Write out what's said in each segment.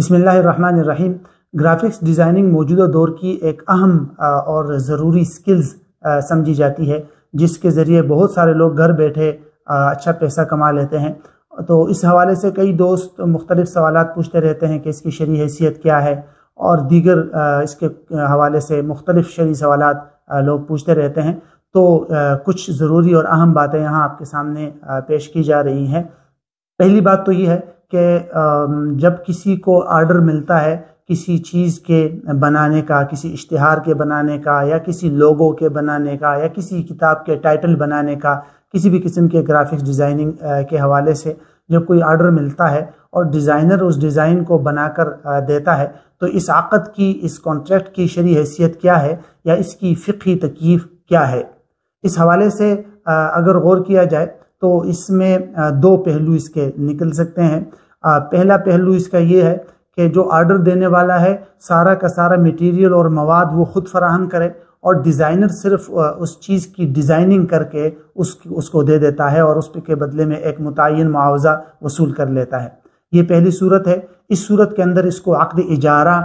बसमीम graphics designing मौजूदा दौर की एक अहम और ज़रूरी स्किल्स समझी जाती है जिसके ज़रिए बहुत सारे लोग घर बैठे अच्छा पैसा कमा लेते हैं तो इस हवाले से कई दोस्त मुख्तलिफ़ सवाल पूछते रहते हैं कि इसकी शरी हैसियत क्या है और दीगर इसके हवाले से मुख्तलिफ़ शरी सवाल लोग पूछते रहते हैं तो कुछ ज़रूरी और अहम बातें यहाँ आपके सामने पेश की जा रही हैं पहली बात तो ये है कि जब किसी को आर्डर मिलता है किसी चीज़ के बनाने का किसी इश्तहार के बनाने का या किसी लोगो के बनाने का या किसी किताब के टाइटल बनाने का किसी भी किस्म के ग्राफिक्स डिज़ाइनिंग के हवाले से जब कोई आर्डर मिलता है और डिज़ाइनर उस डिज़ाइन को बनाकर देता है तो इस आकत की इस कॉन्ट्रैक्ट की शरी हैसियत क्या है या इसकी फ़िकी तकीफ़ क्या है इस हवाले से अगर गौर किया जाए तो इसमें दो पहलू इसके निकल सकते हैं पहला पहलू इसका ये है कि जो आर्डर देने वाला है सारा का सारा मटेरियल और मवाद वो ख़ुद फराहम करे और डिज़ाइनर सिर्फ उस चीज़ की डिज़ाइनिंग करके उस उसको दे देता है और उस के बदले में एक मुतन मुआवजा वसूल कर लेता है ये पहली सूरत है इस सूरत के अंदर इसको आकद इजारा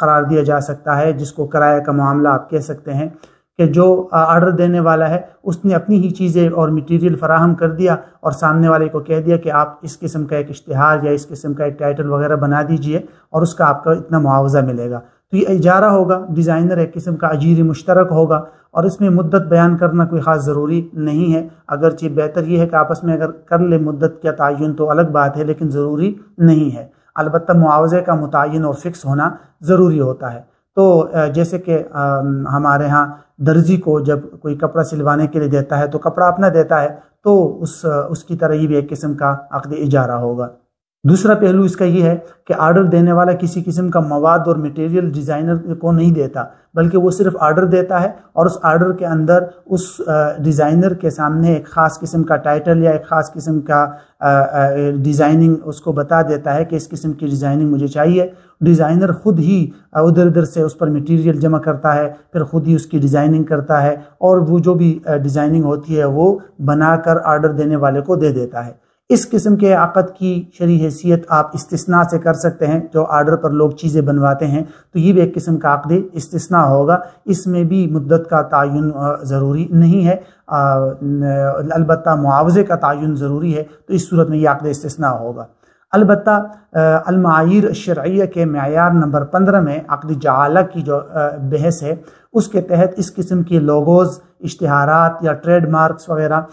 करार दिया जा सकता है जिसको किराए का मामला आप कह सकते हैं कि जो आर्डर देने वाला है उसने अपनी ही चीज़ें और मटेरियल फराहम कर दिया और सामने वाले को कह दिया कि आप इस किस्म का एक इश्तहार या इस किस्म का एक टाइटल वगैरह बना दीजिए और उसका आपका इतना मुआवजा मिलेगा तो ये इजारा होगा डिज़ाइनर एक किस्म का अजीर मुश्तरक होगा और इसमें मुद्दत बयान करना कोई ख़ास ज़रूरी नहीं है अगरचे बेहतर ये है कि आपस में अगर कर ले मुद्दत का तयन तो अलग बात है लेकिन ज़रूरी नहीं है अलबत् मुआवजे का मुतन और फिक्स होना ज़रूरी होता है तो जैसे कि हमारे यहाँ दर्जी को जब कोई कपड़ा सिलवाने के लिए देता है तो कपड़ा अपना देता है तो उस उसकी तरह ही भी एक किस्म का अकद इजारा होगा दूसरा पहलू इसका यह है कि आर्डर देने वाला किसी किस्म का मवाद और मटेरियल डिज़ाइनर को नहीं देता बल्कि वो सिर्फ आर्डर देता है और उस आर्डर के अंदर उस डिज़ाइनर के सामने एक ख़ास किस्म का टाइटल या एक ख़ास किस्म का डिज़ाइनिंग उसको बता देता है कि इस किस्म की डिज़ाइनिंग मुझे चाहिए डिज़ाइनर खुद ही उधर उधर से उस पर मटेरियल जमा करता है फिर खुद ही उसकी डिज़ाइनिंग करता है और वो जो भी डिज़ाइनिंग होती है वो बनाकर आर्डर देने वाले को दे देता है इस किस्म के आकद की शरी हैसियत आप इस्तना से कर सकते हैं जो आर्डर पर लोग चीज़ें बनवाते हैं तो ये भी एक किस्म का आकद इस्तना होगा इसमें भी मुद्दत का तयन ज़रूरी नहीं है अलबत् मुआवजे का तयन ज़रूरी है तो इस सूरत में यह आकद इस्तना होगा अलबत् अलमायर शर्य के मैार नंबर पंद्रह में आकद जला की जो बहस है उसके तहत इस किस्म के लोगोज़ इश्तहार या ट्रेडमार्क्स वगैरह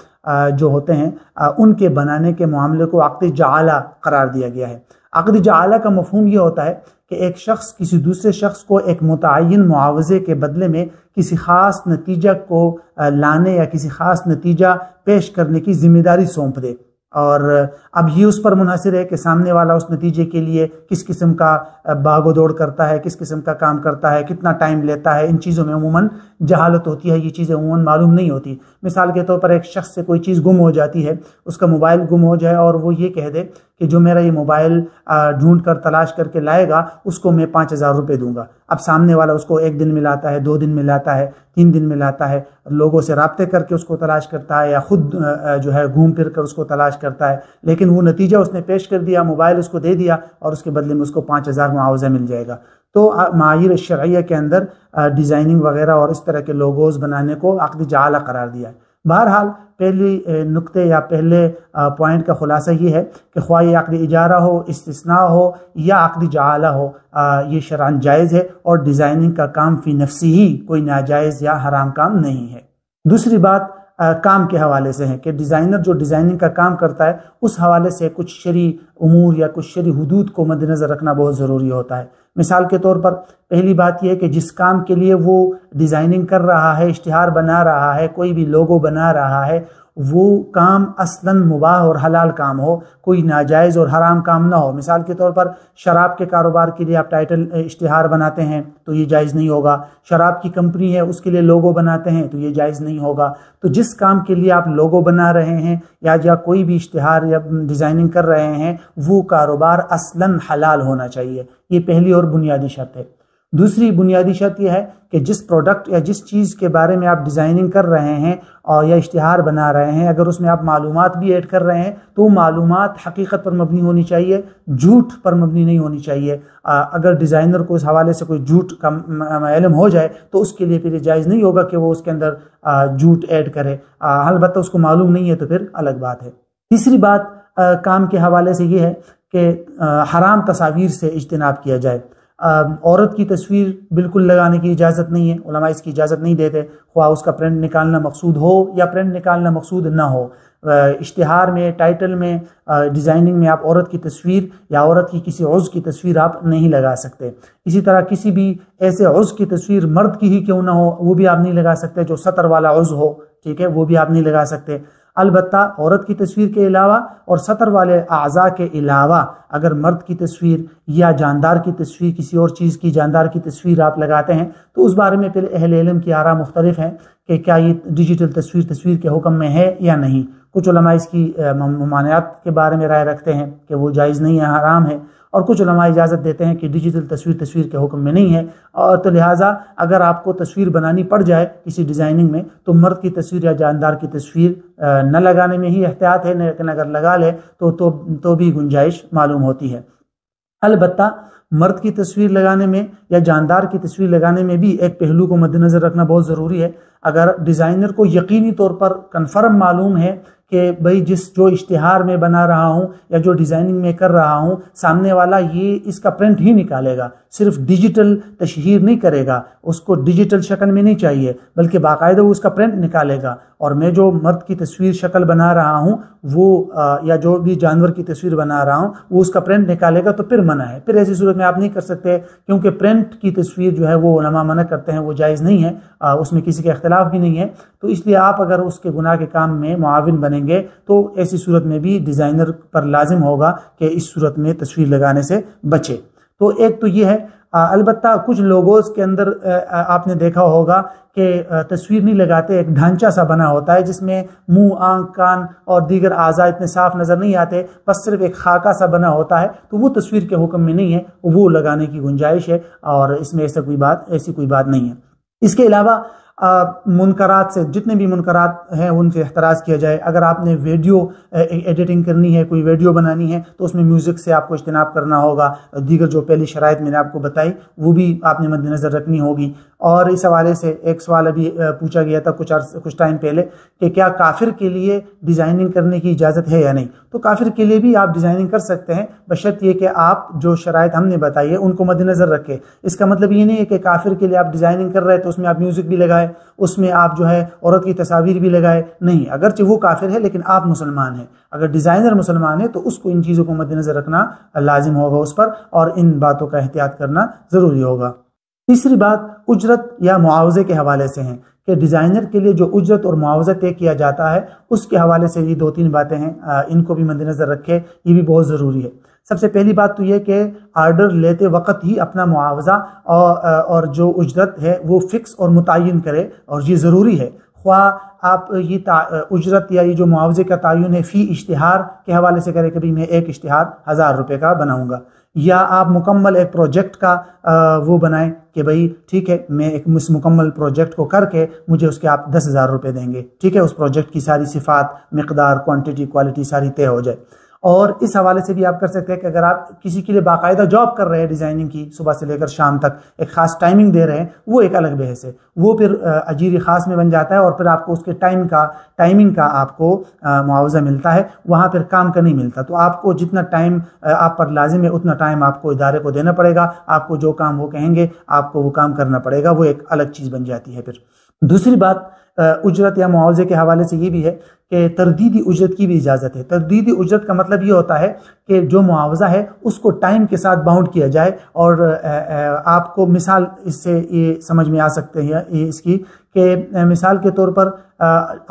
जो होते हैं उनके बनाने के मामले को आकद जला करार दिया गया है आकद जला का मफहम यह होता है कि एक शख्स किसी दूसरे शख्स को एक मुतन मुआवजे के बदले में किसी ख़ास नतीजा को लाने या किसी ख़ास नतीजा पेश करने की जिम्मेदारी सौंप दे और अब ये उस पर मुनासिर है कि सामने वाला उस नतीजे के लिए किस किस्म का भागो दौड़ करता है किस किस्म का काम करता है कितना टाइम लेता है इन चीज़ों में अमूमन जहालत होती है ये चीज़ें अमूमन मालूम नहीं होती मिसाल के तौर पर एक शख्स से कोई चीज़ गुम हो जाती है उसका मोबाइल गुम हो जाए और वो ये कह दे कि जो मेरा ये मोबाइल ढूंढ कर तलाश करके लाएगा उसको मैं पाँच हज़ार रुपये दूंगा अब सामने वाला उसको एक दिन मिलाता है दो दिन मिलाता है तीन दिन मिलाता है लोगों से रबते करके उसको तलाश करता है या खुद जो है घूम फिर कर उसको तलाश करता है लेकिन वो नतीजा उसने पेश कर दिया मोबाइल उसको दे दिया और उसके बदले में उसको पाँच हज़ार मुआवजा मिल जाएगा तो माहिर शरिया के अंदर डिज़ाइनिंग वगैरह और इस तरह के लोगोज़ बनाने को अकद जला करार दिया है बहरहाल पहली नुक्ते या पहले पॉइंट का ख़ुलासा ये है कि ख्वा आखिरी इजारा हो इस्तना हो या आखिरी जला हो ये शरान जायज़ है और डिज़ाइनिंग का काम फ़ी नफसी ही कोई नाजायज़ या हराम काम नहीं है दूसरी बात आ, काम के हवाले से हैं कि डिज़ाइनर जो डिज़ाइनिंग का काम करता है उस हवाले से कुछ शरी उमूर या कुछ शरी हदूद को मद्दनज़र रखना बहुत ज़रूरी होता है मिसाल के तौर पर पहली बात यह है कि जिस काम के लिए वो डिज़ाइनिंग कर रहा है इश्तहार बना रहा है कोई भी लोगो बना रहा है वो काम असलन मुबाह और हलाल काम हो कोई नाजायज़ और हराम काम ना हो मिसाल के तौर पर शराब के कारोबार के लिए आप टाइटल इश्तहार बनाते हैं तो ये जायज़ नहीं होगा शराब की कंपनी है उसके लिए लोगो बनाते हैं तो ये जायज़ नहीं होगा तो जिस काम के लिए आप लोगो बना रहे हैं या जो कोई भी इश्तहार या डिज़ाइनिंग कर रहे हैं वो कारोबार असलन हलाल होना चाहिए ये पहली और बुनियादी शर्त है दूसरी बुनियादी शर्त यह है कि जिस प्रोडक्ट या जिस चीज़ के बारे में आप डिज़ाइनिंग कर रहे हैं और या इश्तहार बना रहे हैं अगर उसमें आप मालूम भी ऐड कर रहे हैं तो मालूम हकीकत पर मबनी होनी चाहिए झूठ पर मबनी नहीं होनी चाहिए अगर डिज़ाइनर को इस हवाले से कोई झूठ का इलम हो जाए तो उसके लिए फिर जायज़ नहीं होगा कि वो उसके अंदर झूठ ऐड करे अलबत्त उसको मालूम नहीं है तो फिर अलग बात है तीसरी बात काम के हवाले से ये है कि हराम तस्वीर से इजतनाब किया जाए औरत की तस्वीर बिल्कुल लगाने की इजाज़त नहीं है उलमा इसकी इजाज़त नहीं देते ख्वा उसका प्रिंट निकालना मकसूद हो या प्रिंट निकालना मकसूद ना हो इश्तहार में टाइटल में डिज़ाइनिंग में आप औरत की तस्वीर या औरत की किसी उज़ की तस्वीर आप नहीं लगा सकते इसी तरह किसी भी ऐसे उज़ की तस्वीर मर्द की ही क्यों ना हो वो भी आप नहीं लगा सकते जो सतर वाला उज़ हो ठीक है वो भी आप नहीं लगा सकते अलबत् औरत की तस्वीर के अलावा और सतर वाले अज़ा के अलावा अगर मर्द की तस्वीर या जानदार की तस्वीर किसी और चीज़ की जानदार की तस्वीर आप लगाते हैं तो उस बारे में फिर अहल इलम की आरा मुख्तलिफ हैं कि क्या ये डिजिटल तस्वीर तस्वीर के हुक्म में है या नहीं कुछ इसकी ममानियात के बारे में राय रखते हैं कि वो जायज़ नहीं है आराम है और कुछ लमा इजाज़त देते हैं कि डिजिटल तस्वीर तस्वीर के हुक्म में नहीं है और तो लिहाजा अगर आपको तस्वीर बनानी पड़ जाए किसी डिज़ाइनिंग में तो मर्द की तस्वीर या जानदार की तस्वीर न लगाने में ही एहतियात है लेकिन अगर लगा ले तो तो, तो भी गुंजाइश मालूम होती है अलबत् मर्द की तस्वीर लगाने में या जानदार की तस्वीर लगाने में भी एक पहलू को मद्देनज़र रखना बहुत ज़रूरी है अगर डिज़ाइनर को यकीनी तौर पर कन्फर्म मालूम है कि भाई जिस जो इश्तहार में बना रहा हूँ या जो डिज़ाइनिंग में कर रहा हूँ सामने वाला ये इसका प्रिंट ही निकालेगा सिर्फ डिजिटल तशहर नहीं करेगा उसको डिजिटल शक्ल में नहीं चाहिए बल्कि बाकायदा वो उसका प्रिंट निकालेगा और मैं जो मर्द की तस्वीर शक्ल बना रहा हूँ वो आ, या जो भी जानवर की तस्वीर बना रहा हूँ वो उसका प्रिंट निकालेगा तो फिर मना है फिर ऐसी सूरत में आप नहीं कर सकते क्योंकि प्रिंट की तस्वीर जो है वो नमा मना करते हैं वो जायज़ नहीं है आ, उसमें किसी के अख्तर इख्तलाफ भी नहीं है तो इसलिए आप अगर उसके गुनाह के काम में मुआवन बनेंगे तो ऐसी सूरत में भी डिज़ाइनर पर लाजिम होगा कि इस सूरत में तस्वीर लगाने से बचे तो एक तो ये है अलबत् कुछ लोगों के अंदर आपने देखा होगा कि तस्वीर नहीं लगाते एक ढांचा सा बना होता है जिसमें मुंह आंख कान और दीगर आज़ा इतने साफ नज़र नहीं आते बस सिर्फ एक खाका सा बना होता है तो वो तस्वीर के हुक्म में नहीं है वो लगाने की गुंजाइश है और इसमें ऐसा कोई बात ऐसी कोई बात नहीं है इसके अलावा मुनकरात से जितने भी मुनकरात हैं उनसे एहतराज़ किया जाए अगर आपने वीडियो एडिटिंग करनी है कोई वीडियो बनानी है तो उसमें म्यूज़िक से आपको इजतनाब करना होगा दीगर जो पहली शराइ मैंने आपको बताई वो भी आपने मद्दनज़र रखनी होगी और इस हवाले से एक सवाल अभी पूछा गया था कुछ अर्स, कुछ टाइम पहले कि क्या काफिर के लिए डिज़ाइनिंग करने की इजाज़त है या नहीं तो काफिर के लिए भी आप डिज़ाइनिंग कर सकते हैं बशर्त ये कि आप जो शरात हमने बताई है उनको मद्देनज़र रखें इसका मतलब ये नहीं है कि काफिर के लिए आप डिज़ाइनिंग कर रहे हैं तो उसमें आप म्यूज़िक भी लगाए उसमें आप जो है औरत की तस्वीर भी लगाए नहीं अगरचे वो काफिर है लेकिन आप मुसलमान हैं अगर डिज़ाइनर मुसलमान है तो उसको इन चीज़ों को मद्देनज़र रखना लाजिम होगा उस पर और इन बातों का एहतियात करना ज़रूरी होगा तीसरी बात उजरत या मुआवजे के हवाले से हैं कि डिज़ाइनर के लिए जो उजरत और मुआवजा तय किया जाता है उसके हवाले से ये दो तीन बातें हैं इनको भी मद्दनज़र रखे ये भी बहुत ज़रूरी है सबसे पहली बात तो ये कि आर्डर लेते वक्त ही अपना मुआवजा और और जो उजरत है वो फिक्स और मुतन करे और ये ज़रूरी है ख्वा आप ये उजरत या ये जो मुआवजे का तयन है फ़ी इश्तहार के हवाले से करें कि भाई मैं एक इश्तहार हज़ार रुपये का बनाऊँगा या आप मुकम्मल एक प्रोजेक्ट का आ, वो बनाएं कि भाई ठीक है मैं एक इस मुकम्मल प्रोजेक्ट को करके मुझे उसके आप दस हज़ार रुपये देंगे ठीक है उस प्रोजेक्ट की सारी सिफात मकदार क्वान्टिटी क्वालिटी सारी तय हो जाए और इस हवाले से भी आप कर सकते हैं कि अगर आप किसी के लिए बाकायदा जॉब कर रहे हैं डिज़ाइनिंग की सुबह से लेकर शाम तक एक ख़ास टाइमिंग दे रहे हैं वो एक अलग बहस है वो फिर अजीरी ख़ास में बन जाता है और फिर आपको उसके टाइम का टाइमिंग का आपको मुआवजा मिलता है वहाँ फिर काम का नहीं मिलता तो आपको जितना टाइम आप पर लाजिम है उतना टाइम आपको इदारे को देना पड़ेगा आपको जो काम वो कहेंगे आपको वो काम करना पड़ेगा वो एक अलग चीज़ बन जाती है फिर दूसरी बात उजरत या मुआवजे के हवाले से ये भी है कि तरदीदी उजरत की भी इजाज़त है तरदीदी उजरत का मतलब ये होता है कि जो मुआवजा है उसको टाइम के साथ बाउंड किया जाए और आपको मिसाल इससे ये समझ में आ सकते हैं इसकी कि मिसाल के तौर पर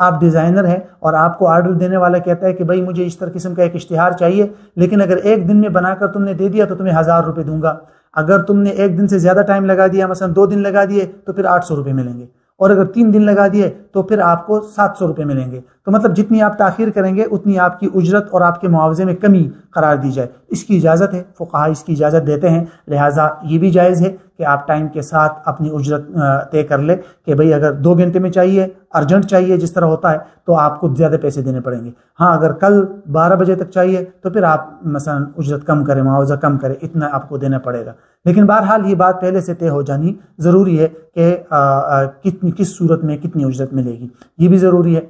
आप डिज़ाइनर हैं और आपको ऑर्डर देने वाला कहता है कि भाई मुझे इस तरह किस्म का एक इश्तहार चाहिए लेकिन अगर एक दिन में बनाकर तुमने दे दिया तो तुम्हें हज़ार रुपये दूंगा अगर तुमने एक दिन से ज़्यादा टाइम लगा दिया मसलन दो दिन लगा दिए तो फिर आठ सौ रुपये मिलेंगे और अगर तीन दिन लगा दिए तो फिर आपको सात सौ रुपये मिलेंगे तो मतलब जितनी आप ताखिर करेंगे उतनी आपकी उजरत और आपके मुआवजे में कमी करार दी जाए इसकी इजाज़त है फ़ुकाहा इसकी इजाज़त देते हैं लिहाजा ये भी जायज़ है कि आप टाइम के साथ अपनी उजरत तय कर ले कि भाई अगर दो घंटे में चाहिए अर्जेंट चाहिए जिस तरह होता है तो आपको ज़्यादा पैसे देने पड़ेंगे हाँ अगर कल बारह बजे तक चाहिए तो फिर आप मसलन उजरत कम करें मुआवजा कम करें इतना आपको देना पड़ेगा लेकिन बहरहाल ये बात पहले से तय हो जानी ज़रूरी है कि कितनी किस सूरत में कितनी उजरत मिलेगी ये भी ज़रूरी है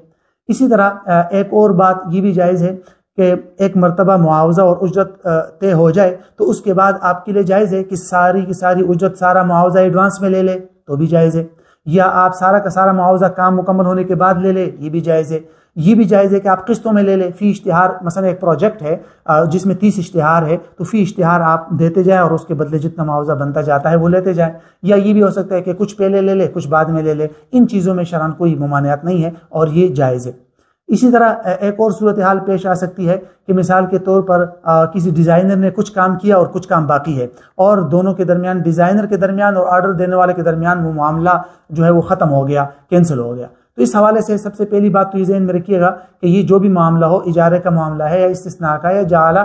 इसी तरह एक और बात ये भी जायज़ है कि एक मरतबा मुआवजा और उजरत तय हो जाए तो उसके बाद आपके लिए जायज़ है कि सारी की सारी उजरत सारा मुआवजा एडवांस में ले ले तो भी जायज़ है या आप सारा का सारा मुआवजा काम मुकम्मल होने के बाद ले ले ये भी जायज़ है ये भी जायज़ है कि आप किस्तों में ले ले फ़ी इश्तिहार मसला एक प्रोजेक्ट है जिसमें तीस इश्तिहार है तो फ़ी इश्तिहार आप देते जाए और उसके बदले जितना मुआवजा बनता जाता है वो लेते जाए या ये भी हो सकता है कि कुछ पहले ले ले कुछ बाद में ले ले इन चीज़ों में शरान कोई ममानियात नहीं है और ये जायज़ है इसी तरह एक और सूरत हाल पेश आ सकती है कि मिसाल के तौर पर आ, किसी डिज़ाइनर ने कुछ काम किया और कुछ काम बाकी है और दोनों के दरमियान डिज़ाइनर के दरमियान और ऑर्डर देने वाले के दरमियान वो मामला जो है वो ख़त्म हो गया कैंसिल हो गया तो इस हवाले से सबसे पहली बात तो ये जहन में रखिएगा कि ये जो भी मामला हो इजारे का मामला है या तस्ना का या जाला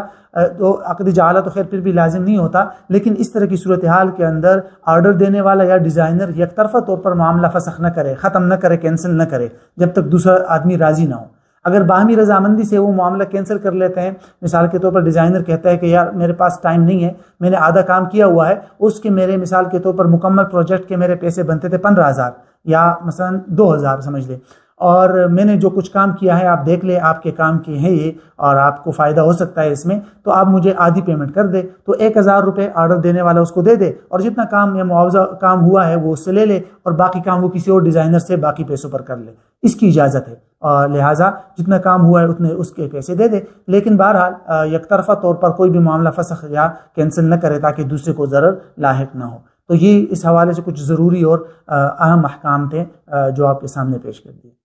तो अकद जाला तो खैर फिर भी लाजिम नहीं होता लेकिन इस तरह की सूरत हाल के अंदर ऑर्डर देने वाला या डिज़ाइनर तरफा तौर पर मामला फसख न करे ख़त्म न करे कैंसिल न करे जब तक दूसरा आदमी राज़ी ना हो अगर बाहमी रजामंदी से वो मामला कैंसिल कर लेते हैं मिसाल के तौर पर डिज़ाइनर कहता है कि यार मेरे पास टाइम नहीं है मैंने आधा काम किया हुआ है उसके मेरे मिसाल के तौर पर मुकम्मल प्रोजेक्ट के मेरे पैसे बनते थे पंद्रह हज़ार या दो हज़ार समझ ले और मैंने जो कुछ काम किया है आप देख ले आपके काम के हैं ये और आपको फ़ायदा हो सकता है इसमें तो आप मुझे आधी पेमेंट कर दे तो एक हज़ार रुपये ऑर्डर देने वाला उसको दे दे और जितना काम या मुआवजा काम हुआ है वो उससे ले ले और बाकी काम वो किसी और डिज़ाइनर से बाकी पैसों पर कर ले इसकी इजाज़त है और लिहाजा जितना काम हुआ है उतने उसके पैसे दे दे लेकिन बहरहाल यकतरफा तौर पर कोई भी मामला फसख या कैंसिल न करे ताकि दूसरे को ज़र लाक ना हो तो ये इस हवाले से कुछ ज़रूरी और अहम अहकाम थे जो आपके सामने पेश कर दिए